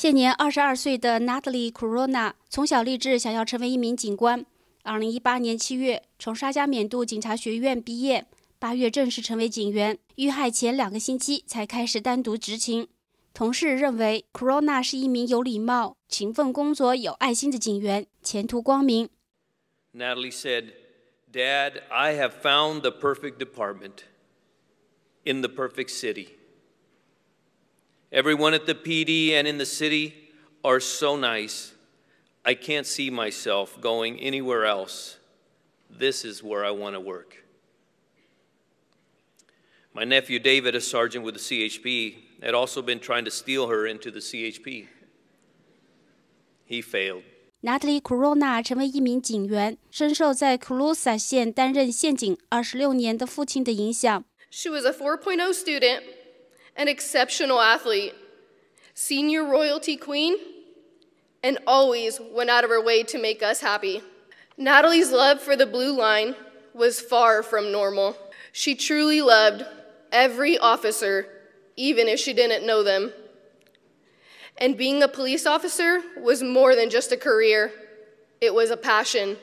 现年二十二岁的 Natalie Corona 从小立志想要成为一名警官。二零一八年七月，从沙加缅度警察学院毕业，八月正式成为警员。遇害前两个星期才开始单独执勤。同事认为，Corona 是一名有礼貌、勤奋工作、有爱心的警员，前途光明。Natalie said, "Dad, I have found the perfect department in the perfect city." Everyone at the PD and in the city are so nice. I can't see myself going anywhere else. This is where I want to work. My nephew David, a sergeant with the CHP, had also been trying to steal her into the CHP. He failed. 拿特利·库若纳成为一名警员，深受在 Kulusa 县担任县警二十六年的父亲的影响。She was a 4.0 student an exceptional athlete, senior royalty queen, and always went out of her way to make us happy. Natalie's love for the blue line was far from normal. She truly loved every officer, even if she didn't know them. And being a police officer was more than just a career, it was a passion.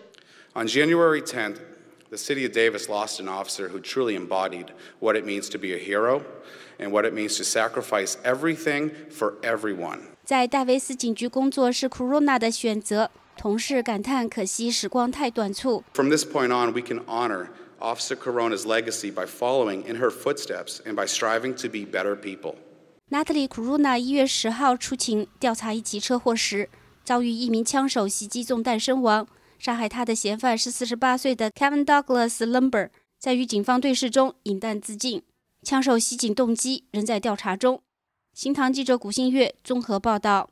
On January 10th, the city of Davis lost an officer who truly embodied what it means to be a hero and what it means to sacrifice everything for everyone. 在戴维斯警局工作是 Corona 的选择，同事感叹可惜时光太短促。From this point on, we can honor Officer Corona's legacy by following in her footsteps and by striving to be better people. Natalie Corona 一月十号出勤调查一起车祸时，遭遇一名枪手袭击中弹身亡。杀害他的嫌犯是四十八岁的 Kevin Douglas l u m b e r 在与警方对峙中引弹自尽。枪手袭警动机仍在调查中。新唐记者古新月综合报道。